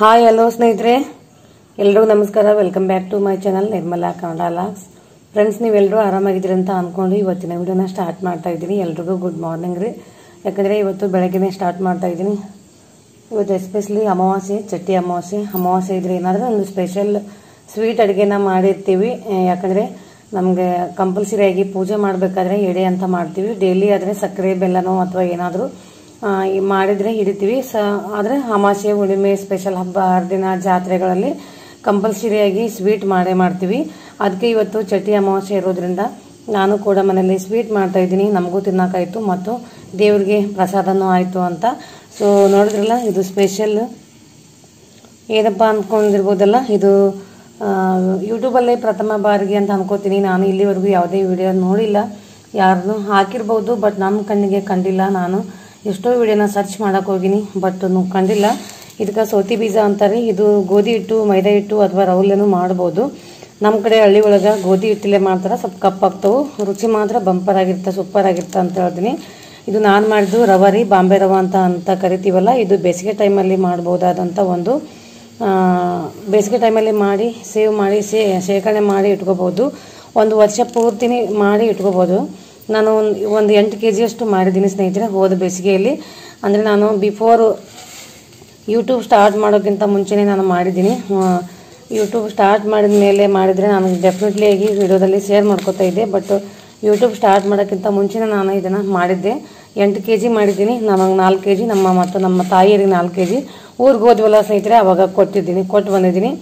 hi hello ಸ್ನೇಹಿತರೆ ಎಲ್ರಿಗೂ ನಮಸ್ಕಾರ welcome back to my channel Nirmala Kannada vlogs friends ನೀವೆಲ್ಲರೂ ಆರಾಮಾಗಿದ್ದೀರಿ ಅಂತ ಅಂದ್ಕೊಂಡು ಇವತ್ತಿನ ವಿಡಿಯೋನ ಸ್ಟಾರ್ಟ್ ಮಾಡ್ತಾ ಇದ್ದೀನಿ ಎಲ್ರಿಗೂ ಗುಡ್ ಮಾರ್ನಿಂಗ್ ರೀ ಯಾಕಂದರೆ ಇವತ್ತು ಬೆಳಗ್ಗೆನೇ ಸ್ಟಾರ್ಟ್ ಮಾಡ್ತಾ ಇದ್ದೀನಿ ಇವತ್ತು ಎಸ್ಪೆಷಲಿ ಅಮಾವಾಸ್ಯೆ ಚಟ್ಟಿ ಅಮಾವಾಸ್ಯೆ ಅಮಾವಾಸ್ಯೆ ಇದ್ರೆ ಏನಾದರೂ ಒಂದು ಸ್ಪೆಷಲ್ ಸ್ವೀಟ್ ಅಡುಗೆನ ಮಾಡಿರ್ತೀವಿ ಯಾಕಂದರೆ ನಮಗೆ ಕಂಪಲ್ಸರಿಯಾಗಿ ಪೂಜೆ ಮಾಡಬೇಕಾದ್ರೆ ಎಡೆ ಅಂತ ಮಾಡ್ತೀವಿ ಡೈಲಿ ಆದರೆ ಸಕ್ಕರೆ ಬೆಲ್ಲನೋ ಅಥವಾ ಏನಾದರೂ ಮಾಡಿದರೆ ಹಿಡಿತೀವಿ ಸ ಆದರೆ ಅಮಾಸೆ ಹುಣ್ಣಿಮೆ ಸ್ಪೆಷಲ್ ಹಬ್ಬ ಹರಿದಿನ ಜಾತ್ರೆಗಳಲ್ಲಿ ಕಂಪಲ್ಸರಿಯಾಗಿ ಸ್ವೀಟ್ ಮಾಡೇ ಮಾಡ್ತೀವಿ ಅದಕ್ಕೆ ಇವತ್ತು ಚಟಿ ಅಮಾವಾಸ್ಯೆ ಇರೋದ್ರಿಂದ ನಾನು ಕೂಡ ಮನೆಯಲ್ಲಿ ಸ್ವೀಟ್ ಇದ್ದೀನಿ ನಮಗೂ ತಿನ್ನೋಕ್ಕಾಯಿತು ಮತ್ತು ದೇವ್ರಿಗೆ ಪ್ರಸಾದನೂ ಆಯಿತು ಅಂತ ಸೊ ನೋಡಿದ್ರಲ್ಲ ಇದು ಸ್ಪೆಷಲ್ ಏನಪ್ಪ ಅಂದ್ಕೊಂಡಿರ್ಬೋದಲ್ಲ ಇದು ಯೂಟ್ಯೂಬಲ್ಲೇ ಪ್ರಥಮ ಬಾರಿಗೆ ಅಂತ ಅಂದ್ಕೋತೀನಿ ನಾನು ಇಲ್ಲಿವರೆಗೂ ಯಾವುದೇ ವಿಡಿಯೋ ನೋಡಿಲ್ಲ ಯಾರನ್ನೂ ಹಾಕಿರ್ಬೋದು ಬಟ್ ನಮ್ಮ ಕಣ್ಣಿಗೆ ಕಂಡಿಲ್ಲ ನಾನು ಎಷ್ಟೋ ವಿಡಿಯೋನ ಸರ್ಚ್ ಮಾಡೋಕೆ ಹೋಗಿನಿ ಬಟ್ ಕಂಡಿಲ್ಲ ಇದಕ್ಕೆ ಸೌತಿ ಬೀಜ ಅಂತಾರೆ ಇದು ಗೋಧಿ ಹಿಟ್ಟು ಮೈದಾ ಹಿಟ್ಟು ಅಥವಾ ರವಲ್ಲೇನೂ ಮಾಡ್ಬೋದು ನಮ್ಮ ಕಡೆ ಹಳ್ಳಿ ಒಳಗೆ ಗೋಧಿ ಹಿಟ್ಟಲ್ಲೇ ಮಾಡ್ತಾರೆ ಸ್ವಲ್ಪ ಕಪ್ಪಾಗ್ತವೆ ರುಚಿ ಮಾತ್ರ ಬಂಪರ್ ಆಗಿರ್ತ ಸೂಪರ್ ಆಗಿರ್ತ ಅಂತ ಹೇಳ್ತೀನಿ ಇದು ನಾನು ಮಾಡಿದ್ದು ರವೆ ರೀ ಬಾಂಬೆ ರವ ಅಂತ ಅಂತ ಕರಿತೀವಲ್ಲ ಇದು ಬೇಸಿಗೆ ಟೈಮಲ್ಲಿ ಮಾಡ್ಬೋದಾದಂಥ ಒಂದು ಬೇಸಿಗೆ ಟೈಮಲ್ಲಿ ಮಾಡಿ ಸೇವ್ ಮಾಡಿ ಸೇ ಶೇಖರಣೆ ಮಾಡಿ ಇಟ್ಕೋಬೋದು ಒಂದು ವರ್ಷ ಪೂರ್ತಿನೇ ಮಾಡಿ ಇಟ್ಕೋಬೋದು ನಾನು ಒಂದು ಒಂದು ಎಂಟು ಕೆ ಜಿಯಷ್ಟು ಮಾಡಿದ್ದೀನಿ ಸ್ನೇಹಿತರೆ ಹೋದ ಬೇಸಿಗೆಯಲ್ಲಿ ಅಂದರೆ ನಾನು ಬಿಫೋರ್ ಯೂಟ್ಯೂಬ್ ಸ್ಟಾರ್ಟ್ ಮಾಡೋಕ್ಕಿಂತ ಮುಂಚೆನೇ ನಾನು ಮಾಡಿದ್ದೀನಿ ಯೂಟ್ಯೂಬ್ ಸ್ಟಾರ್ಟ್ ಮಾಡಿದ ಮೇಲೆ ಮಾಡಿದರೆ ನಾನು ಡೆಫಿನೆಟ್ಲಿ ಆಗಿ ವಿಡಿಯೋದಲ್ಲಿ ಶೇರ್ ಮಾಡ್ಕೋತಾ ಇದ್ದೆ ಬಟ್ ಯೂಟ್ಯೂಬ್ ಸ್ಟಾರ್ಟ್ ಮಾಡೋಕ್ಕಿಂತ ಮುಂಚೆನೇ ನಾನು ಇದನ್ನು ಮಾಡಿದ್ದೆ ಎಂಟು ಕೆ ಜಿ ಮಾಡಿದ್ದೀನಿ ನನಗೆ ನಾಲ್ಕು ಕೆ ಜಿ ನಮ್ಮ ಮತ್ತು ನಮ್ಮ ತಾಯಿಯರಿಗೆ ನಾಲ್ಕು ಕೆ ಜಿ ಊರಿಗೆ ಹೋದ್ವಲ್ಲ ಸ್ನೇಹಿತರೆ ಅವಾಗ ಕೊಟ್ಟಿದ್ದೀನಿ ಕೊಟ್ಟು ಬಂದಿದ್ದೀನಿ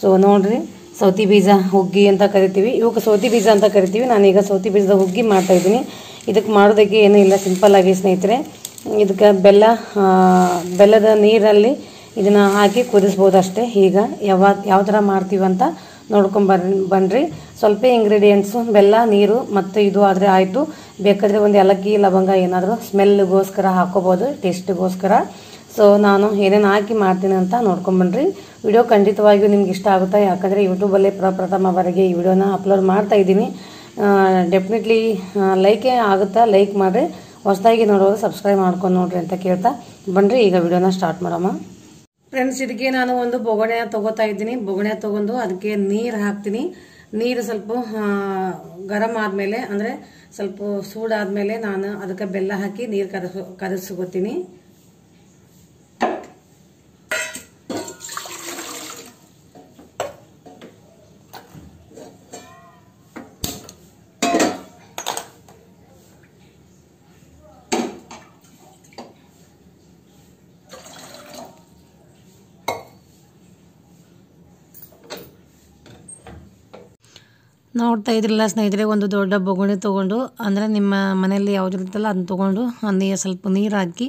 ಸೊ ನೋಡಿರಿ ಸೌತಿ ಬೀಜ ಹುಗ್ಗಿ ಅಂತ ಕರಿತೀವಿ ಇವಾಗ ಸೌತಿ ಬೀಜ ಅಂತ ಕರಿತೀವಿ ನಾನೀಗ ಸೌತಿ ಬೀಜದ ಹುಗ್ಗಿ ಇದ್ದೀನಿ ಇದಕ್ಕೆ ಮಾಡೋದಕ್ಕೆ ಏನೂ ಇಲ್ಲ ಸಿಂಪಲ್ಲಾಗಿ ಸ್ನೇಹಿತರೆ ಇದಕ್ಕೆ ಬೆಲ್ಲ ಬೆಲ್ಲದ ನೀರಲ್ಲಿ ಇದನ್ನು ಹಾಕಿ ಕುದಿಸ್ಬೋದು ಅಷ್ಟೇ ಈಗ ಯಾವ ಯಾವ ಥರ ಮಾಡ್ತೀವಂತ ನೋಡ್ಕೊಂಡು ಬನ್ರಿ ಸ್ವಲ್ಪ ಇಂಗ್ರೀಡಿಯೆಂಟ್ಸು ಬೆಲ್ಲ ನೀರು ಮತ್ತು ಇದು ಆದರೆ ಆಯಿತು ಬೇಕಾದರೆ ಒಂದು ಏಲಕ್ಕಿ ಲವಂಗ ಏನಾದರೂ ಸ್ಮೆಲ್ಗೋಸ್ಕರ ಹಾಕೋಬೋದು ಟೇಸ್ಟ್ಗೋಸ್ಕರ ಸೊ ನಾನು ಏನೇನು ಹಾಕಿ ಮಾಡ್ತೀನಿ ಅಂತ ನೋಡ್ಕೊಂಬನ್ರಿ ವಿಡಿಯೋ ಖಂಡಿತವಾಗಿಯೂ ನಿಮ್ಗೆ ಇಷ್ಟ ಆಗುತ್ತೆ ಯಾಕಂದರೆ ಯೂಟ್ಯೂಬಲ್ಲೇ ಪ್ರಪ್ರಥಮ ಬಾರಿಗೆ ಈ ವಿಡಿಯೋನ ಅಪ್ಲೋಡ್ ಮಾಡ್ತಾ ಇದ್ದೀನಿ ಡೆಫಿನೆಟ್ಲಿ ಲೈಕೇ ಆಗುತ್ತಾ ಲೈಕ್ ಮಾಡಿರಿ ಹೊಸದಾಗಿ ನೋಡೋದು ಸಬ್ಸ್ಕ್ರೈಬ್ ಮಾಡ್ಕೊಂಡು ನೋಡ್ರಿ ಅಂತ ಕೇಳ್ತಾ ಬನ್ನಿರಿ ಈಗ ವಿಡಿಯೋನ ಸ್ಟಾರ್ಟ್ ಮಾಡೋಣ ಫ್ರೆಂಡ್ಸ್ ಇದಕ್ಕೆ ನಾನು ಒಂದು ಬೊಗಣೆ ತೊಗೋತಾ ಇದ್ದೀನಿ ಬೊಗಣೆ ತೊಗೊಂಡು ಅದಕ್ಕೆ ನೀರು ಹಾಕ್ತೀನಿ ನೀರು ಸ್ವಲ್ಪ ಗರಮ್ ಆದಮೇಲೆ ಅಂದರೆ ಸ್ವಲ್ಪ ಸೂಡಾದಮೇಲೆ ನಾನು ಅದಕ್ಕೆ ಬೆಲ್ಲ ಹಾಕಿ ನೀರು ಕರಸು ಕರಸ್ಕೋತೀನಿ ನೋಡ್ತಾ ಇದ್ರಲ್ಲ ಸ್ನೇಹಿತರೆ ಒಂದು ದೊಡ್ಡ ಬೊಗುಣಿ ತೊಗೊಂಡು ಅಂದರೆ ನಿಮ್ಮ ಮನೆಯಲ್ಲಿ ಯಾವುದಿರುತ್ತಲ್ಲ ಅದನ್ನ ತೊಗೊಂಡು ಅಲ್ಲಿ ಸ್ವಲ್ಪ ನೀರು ಹಾಕಿ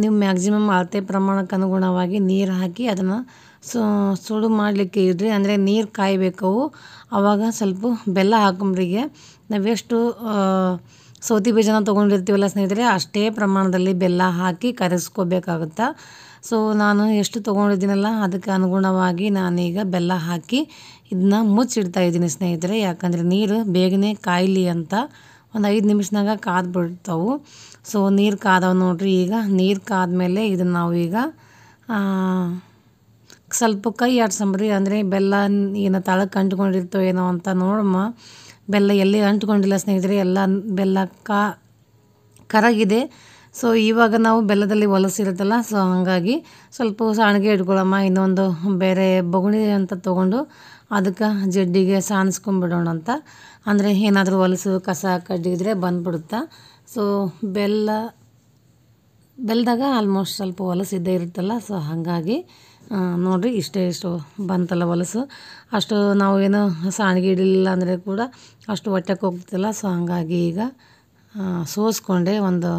ನೀವು ಮ್ಯಾಕ್ಸಿಮಮ್ ಅಳತೆ ಪ್ರಮಾಣಕ್ಕೆ ಅನುಗುಣವಾಗಿ ನೀರು ಹಾಕಿ ಅದನ್ನು ಸುಡು ಮಾಡಲಿಕ್ಕೆ ಇಡ್ರಿ ಅಂದರೆ ನೀರು ಕಾಯಬೇಕು ಆವಾಗ ಸ್ವಲ್ಪ ಬೆಲ್ಲ ಹಾಕೊಂಬ್ರಿಗೆ ನಾವೆಷ್ಟು ಸೌತಿ ಬೀಜನ ತೊಗೊಂಡಿರ್ತೀವಲ್ಲ ಸ್ನೇಹಿತರೆ ಅಷ್ಟೇ ಪ್ರಮಾಣದಲ್ಲಿ ಬೆಲ್ಲ ಹಾಕಿ ಕರೆಸ್ಕೋಬೇಕಾಗುತ್ತೆ ಸೊ ನಾನು ಎಷ್ಟು ತೊಗೊಂಡಿದ್ದೀನಲ್ಲ ಅದಕ್ಕೆ ಅನುಗುಣವಾಗಿ ನಾನೀಗ ಬೆಲ್ಲ ಹಾಕಿ ಇದನ್ನ ಮುಚ್ಚಿಡ್ತಾ ಇದ್ದೀನಿ ಸ್ನೇಹಿತರೆ ಯಾಕಂದರೆ ನೀರು ಬೇಗನೆ ಕಾಯಲಿ ಅಂತ ಒಂದು ಐದು ನಿಮಿಷನಾಗ ಕಾದ್ಬಿಡ್ತಾವು ಸೊ ನೀರು ಕಾದವು ನೋಡ್ರಿ ಈಗ ನೀರು ಕಾದ್ಮೇಲೆ ಇದನ್ನು ನಾವು ಈಗ ಸ್ವಲ್ಪ ಕೈ ಆಡ್ಸಂಬ್ರಿ ಅಂದರೆ ಬೆಲ್ಲ ಏನೋ ತಳಕ್ಕೆ ಅಂಟ್ಕೊಂಡಿರ್ತೋ ಏನೋ ಅಂತ ನೋಡಮ್ಮ ಬೆಲ್ಲ ಎಲ್ಲಿ ಅಂಟ್ಕೊಂಡಿಲ್ಲ ಸ್ನೇಹಿತರೆ ಎಲ್ಲ ಬೆಲ್ಲ ಕಾ ಕರಗಿದೆ ಸೊ ಇವಾಗ ನಾವು ಬೆಲ್ಲದಲ್ಲಿ ಹೊಲಸಿರುತ್ತಲ್ಲ ಸೊ ಹಾಗಾಗಿ ಸ್ವಲ್ಪ ಸಾಣಿಗೆ ಇಟ್ಕೊಳ್ಳಮ್ಮ ಇನ್ನೊಂದು ಬೇರೆ ಬೊಗುಣಿ ಅಂತ ತೊಗೊಂಡು ಅದಕ್ಕೆ ಜಡ್ಡಿಗೆ ಸಾನ್ಸ್ಕೊಂಬಿಡೋಣ ಅಂತ ಅಂದರೆ ಏನಾದರೂ ಹೊಲಸು ಕಸ ಕಡ್ಡಿ ಇದ್ದರೆ ಬಂದುಬಿಡುತ್ತಾ ಸೊ ಬೆಲ್ಲ ಬೆಲ್ಲದಾಗ ಆಲ್ಮೋಸ್ಟ್ ಸ್ವಲ್ಪ ಹೊಲಸು ಇದ್ದೇ ಇರುತ್ತಲ್ಲ ಸೊ ಹಾಗಾಗಿ ನೋಡಿರಿ ಇಷ್ಟೇ ಇಷ್ಟು ಬಂತಲ್ಲ ಹೊಲಸು ಅಷ್ಟು ನಾವು ಏನು ಸಾಣಿಗೆ ಇಡಲಿಲ್ಲ ಅಂದರೆ ಕೂಡ ಅಷ್ಟು ಹೊಟ್ಟೆಗೆ ಹೋಗ್ತಿಲ್ಲ ಸೊ ಹಾಗಾಗಿ ಈಗ ಸೋಸ್ಕೊಂಡೆ ಒಂದು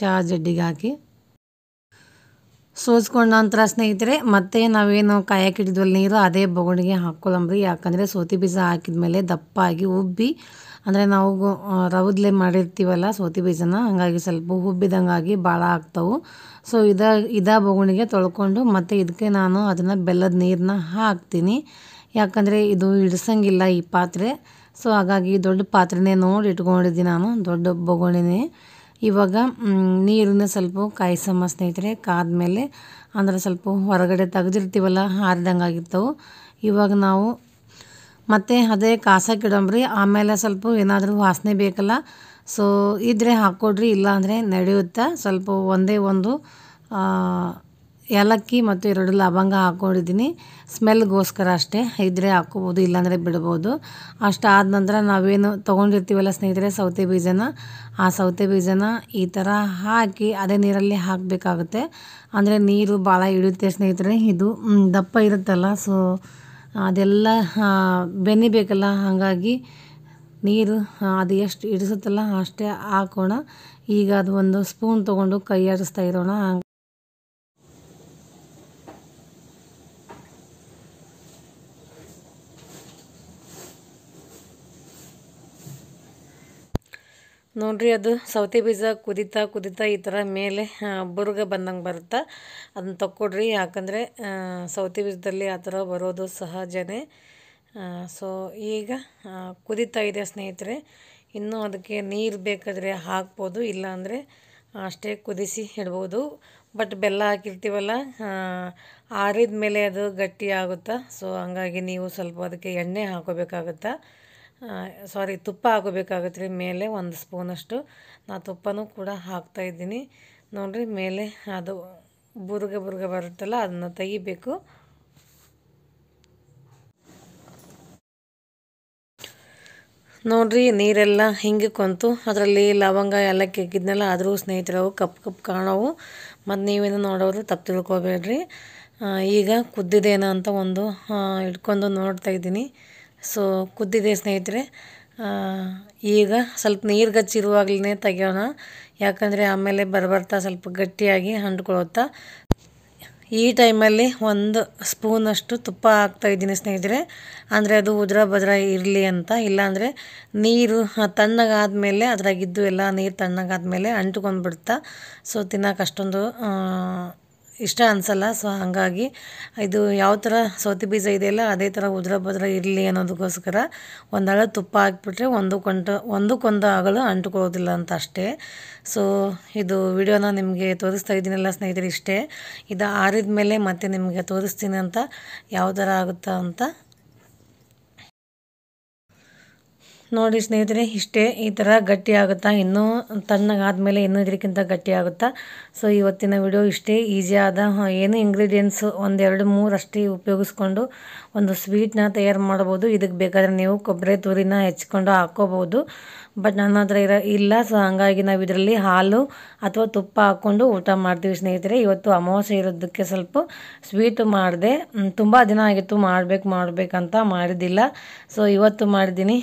ಚಹಾ ಜಡ್ಡಿಗೆ ಹಾಕಿ ಸೋಸ್ಕೊಂಡ ನಂತರ ಸ್ನೇಹಿತರೆ ಮತ್ತೆ ನಾವೇನು ಕಾಯಕ್ಕಿಟ್ಟಿದ್ವಲ್ಲ ನೀರು ಅದೇ ಬೊಗಣಿಗೆ ಹಾಕ್ಕೊಳ್ಳಂಬ್ರಿ ಯಾಕಂದರೆ ಸೋತಿ ಬೀಜ ಹಾಕಿದ ಮೇಲೆ ದಪ್ಪಾಗಿ ಉಬ್ಬಿ ಅಂದರೆ ನಾವು ರವದ್ಲೆ ಮಾಡಿರ್ತೀವಲ್ಲ ಸೋತಿ ಬೀಜನ ಹಾಗಾಗಿ ಸ್ವಲ್ಪ ಉಬ್ಬಿದಂಗಾಗಿ ಭಾಳ ಆಗ್ತವೆ ಸೊ ಇದ ಇದ ಬೊಗಣಿಗೆ ತೊಳ್ಕೊಂಡು ಮತ್ತು ಇದಕ್ಕೆ ನಾನು ಅದನ್ನು ಬೆಲ್ಲದ ನೀರನ್ನ ಹಾಕ್ತೀನಿ ಯಾಕಂದರೆ ಇದು ಹಿಡ್ಸಂಗಿಲ್ಲ ಈ ಪಾತ್ರೆ ಸೊ ಹಾಗಾಗಿ ದೊಡ್ಡ ಪಾತ್ರೆನೇ ನೋಡಿ ಇಟ್ಕೊಂಡಿದ್ದೀನಿ ನಾನು ದೊಡ್ಡ ಬೊಗಣಿನೇ ಇವಾಗ ನೀರನ್ನ ಸ್ವಲ್ಪ ಕಾಯಿಸಮ್ಮ ಸ್ನೇಹಿತರೆ ಕಾದ್ಮೇಲೆ ಅಂದರೆ ಸ್ವಲ್ಪ ಹೊರಗಡೆ ತೆಗೆದಿರ್ತೀವಲ್ಲ ಹಾರ್ದಂಗೆ ಆಗಿರ್ತವೆ ಇವಾಗ ನಾವು ಮತ್ತು ಅದೇ ಕಾಸ ಕಿಡಂಬ್ರಿ ಆಮೇಲೆ ಸ್ವಲ್ಪ ಏನಾದರೂ ವಾಸನೆ ಬೇಕಲ್ಲ ಸೊ ಇದ್ರೆ ಹಾಕ್ಕೊಡ್ರಿ ಇಲ್ಲ ಅಂದರೆ ನಡೆಯುತ್ತಾ ಸ್ವಲ್ಪ ಒಂದೇ ಒಂದು ಏಲಕ್ಕಿ ಮತ್ತು ಎರಡು ಲವಂಗ ಹಾಕ್ಕೊಂಡಿದ್ದೀನಿ ಸ್ಮೆಲ್ಗೋಸ್ಕರ ಅಷ್ಟೇ ಇದ್ರೆ ಹಾಕ್ಕೋಬೋದು ಇಲ್ಲಾಂದರೆ ಬಿಡ್ಬೋದು ಅಷ್ಟು ಆದ ನಂತರ ನಾವೇನು ತೊಗೊಂಡಿರ್ತೀವಲ್ಲ ಸ್ನೇಹಿತರೆ ಸೌತೆ ಬೀಜನ ಆ ಸೌತೆ ಬೀಜನ ಈ ಥರ ಹಾಕಿ ಅದೇ ನೀರಲ್ಲಿ ಹಾಕಬೇಕಾಗುತ್ತೆ ಅಂದರೆ ನೀರು ಭಾಳ ಇಡುತ್ತೆ ಸ್ನೇಹಿತರೆ ಇದು ದಪ್ಪ ಇರುತ್ತಲ್ಲ ಸೊ ಅದೆಲ್ಲ ಬೆನಿಬೇಕಲ್ಲ ಹಾಗಾಗಿ ನೀರು ಅದು ಎಷ್ಟು ಇಡಿಸುತ್ತಲ್ಲ ಅಷ್ಟೇ ಹಾಕೋಣ ಈಗ ಅದು ಒಂದು ಸ್ಪೂನ್ ತೊಗೊಂಡು ಕೈ ಇರೋಣ ನೋಡಿರಿ ಅದು ಸೌತೆ ಬೀಜ ಕುದಿತಾ ಕುದಿತಾ ಈ ಥರ ಮೇಲೆ ಬುರುಗ ಬಂದಂಗೆ ಬರುತ್ತೆ ಅದನ್ನ ತಕ್ಕೊಡ್ರಿ ಯಾಕಂದರೆ ಸೌತೆ ಬೀಜದಲ್ಲಿ ಆ ಥರ ಬರೋದು ಸಹಜನೇ ಸೊ ಈಗ ಕುದಿತಾ ಇದೆ ಸ್ನೇಹಿತರೆ ಇನ್ನೂ ಅದಕ್ಕೆ ನೀರು ಬೇಕಾದರೆ ಹಾಕ್ಬೋದು ಇಲ್ಲಾಂದರೆ ಅಷ್ಟೇ ಕುದಿಸಿ ಇಡ್ಬೋದು ಬಟ್ ಬೆಲ್ಲ ಹಾಕಿರ್ತೀವಲ್ಲ ಆರಿದ ಮೇಲೆ ಅದು ಗಟ್ಟಿ ಆಗುತ್ತಾ ಸೊ ಹಂಗಾಗಿ ನೀವು ಸ್ವಲ್ಪ ಅದಕ್ಕೆ ಎಣ್ಣೆ ಹಾಕೋಬೇಕಾಗುತ್ತಾ ಸಾರಿ ತುಪ್ಪ ಹಾಕೋಬೇಕಾಗುತ್ತೆ ರೀ ಮೇಲೆ ಒಂದು ಸ್ಪೂನಷ್ಟು ನಾ ತುಪ್ಪನೂ ಕೂಡ ಹಾಕ್ತಾಯಿದ್ದೀನಿ ನೋಡಿರಿ ಮೇಲೆ ಅದು ಬುರ್ಗ ಬುರುಗೆ ಬರುತ್ತಲ್ಲ ಅದನ್ನು ತೆಗಿಬೇಕು ನೋಡಿರಿ ನೀರೆಲ್ಲ ಹಿಂಗೆ ಕೊಂತು ಅದರಲ್ಲಿ ಲವಂಗ ಎಲ್ಲ ಕೆಕ್ಕಿದ್ನೆಲ್ಲ ಆದರೂ ಸ್ನೇಹಿತರವು ಕಪ್ ಕಪ್ ಕಾಣವು ಮತ್ತು ನೀವೇನು ನೋಡೋರು ತಪ್ಪು ತಿಳ್ಕೊಬೇಡ್ರಿ ಈಗ ಕುದ್ದಿದೇನೋ ಅಂತ ಒಂದು ಇಟ್ಕೊಂಡು ನೋಡ್ತಾ ಇದ್ದೀನಿ ಸೊ ಕುದ್ದಿದೆ ಸ್ನೇಹಿತರೆ ಈಗ ಸ್ವಲ್ಪ ನೀರು ಗಚ್ಚಿರುವಾಗಲೇ ತೆಗಿಯೋಣ ಯಾಕಂದರೆ ಆಮೇಲೆ ಬರಬರ್ತಾ ಸ್ವಲ್ಪ ಗಟ್ಟಿಯಾಗಿ ಹಂಡ್ಕೊಳುತ್ತಾ ಈ ಟೈಮಲ್ಲಿ ಒಂದು ಸ್ಪೂನಷ್ಟು ತುಪ್ಪ ಹಾಕ್ತಾಯಿದ್ದೀನಿ ಸ್ನೇಹಿತರೆ ಅಂದರೆ ಅದು ಉದ್ರ ಬದ್ರ ಇರಲಿ ಅಂತ ಇಲ್ಲಾಂದರೆ ನೀರು ತಣ್ಣಗಾದ ಮೇಲೆ ಅದರಾಗಿದ್ದು ಎಲ್ಲ ನೀರು ತಣ್ಣಗಾದ ಮೇಲೆ ಅಂಟ್ಕೊಂಡ್ಬಿಡ್ತಾ ಸೊ ತಿನ್ನೋಕೆ ಅಷ್ಟೊಂದು ಇಷ್ಟ ಅನಿಸಲ್ಲ ಸೊ ಹಾಗಾಗಿ ಇದು ಯಾವ ಥರ ಸೌತಿ ಬೀಜ ಇದೆಯಲ್ಲ ಅದೇ ಥರ ಉದ್ರ ಬದ್ರ ಇರಲಿ ಅನ್ನೋದಕ್ಕೋಸ್ಕರ ಒಂದು ಅಳ ತುಪ್ಪ ಹಾಕಿಬಿಟ್ರೆ ಒಂದು ಒಂದಕ್ಕೊಂದು ಆಗಲು ಅಂಟುಕೊಳ್ಳೋದಿಲ್ಲ ಅಂತ ಅಷ್ಟೇ ಸೊ ಇದು ವಿಡಿಯೋನ ನಿಮಗೆ ತೋರಿಸ್ತಾ ಇದ್ದೀನಲ್ಲ ಸ್ನೇಹಿತರೆ ಇಷ್ಟೇ ಇದು ಆರಿದ ಮೇಲೆ ಮತ್ತೆ ನಿಮಗೆ ತೋರಿಸ್ತೀನಿ ಅಂತ ಯಾವ ಥರ ಆಗುತ್ತಾ ಅಂತ ನೋಡಿ ಸ್ನೇಹಿತರೆ ಇಷ್ಟೇ ಈ ಥರ ಗಟ್ಟಿ ಆಗುತ್ತಾ ಇನ್ನೂ ಮೇಲೆ ಇನ್ನೂ ಇದಕ್ಕಿಂತ ಗಟ್ಟಿ ಆಗುತ್ತಾ ಸೊ ಇವತ್ತಿನ ವಿಡಿಯೋ ಇಷ್ಟೇ ಈಸಿಯಾದ ಆದ ಏನು ಇಂಗ್ರೀಡಿಯೆಂಟ್ಸು ಒಂದೆರಡು ಮೂರು ಅಷ್ಟೇ ಉಪಯೋಗಿಸ್ಕೊಂಡು ಒಂದು ಸ್ವೀಟ್ನ ತಯಾರು ಮಾಡ್ಬೋದು ಇದಕ್ಕೆ ಬೇಕಾದರೆ ನೀವು ಕೊಬ್ಬರಿ ತುರಿನ ಹೆಚ್ಕೊಂಡು ಹಾಕ್ಕೋಬೋದು ಬಟ್ ನನ್ನ ಹತ್ರ ಇರೋ ಇಲ್ಲ ಸೊ ಹಾಗಾಗಿ ನಾವು ಇದರಲ್ಲಿ ಹಾಲು ಅಥವಾ ತುಪ್ಪ ಹಾಕ್ಕೊಂಡು ಊಟ ಮಾಡ್ತೀವಿ ಸ್ನೇಹಿತರೆ ಇವತ್ತು ಅಮಾವಾಸ್ಯೆ ಇರೋದಕ್ಕೆ ಸ್ವಲ್ಪ ಸ್ವೀಟು ಮಾಡಿದೆ ತುಂಬ ದಿನ ಆಗಿತ್ತು ಮಾಡಬೇಕು ಮಾಡಬೇಕಂತ ಮಾಡಿದ್ದಿಲ್ಲ ಸೊ ಇವತ್ತು ಮಾಡಿದ್ದೀನಿ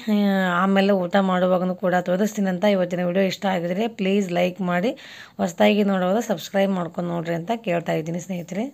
ಆಮೇಲೆ ಊಟ ಮಾಡುವಾಗೂ ಕೂಡ ತೋರಿಸ್ತೀನಂತ ಇವತ್ತಿನ ವಿಡಿಯೋ ಇಷ್ಟ ಆಗಿದ್ರೆ ಪ್ಲೀಸ್ ಲೈಕ್ ಮಾಡಿ ಹೊಸ್ದಾಗಿ ನೋಡೋದು ಸಬ್ಸ್ಕ್ರೈಬ್ ಮಾಡ್ಕೊಂಡು ನೋಡ್ರಿ ಅಂತ ಕೇಳ್ತಾ ಇದ್ದೀನಿ ಸ್ನೇಹಿತರೆ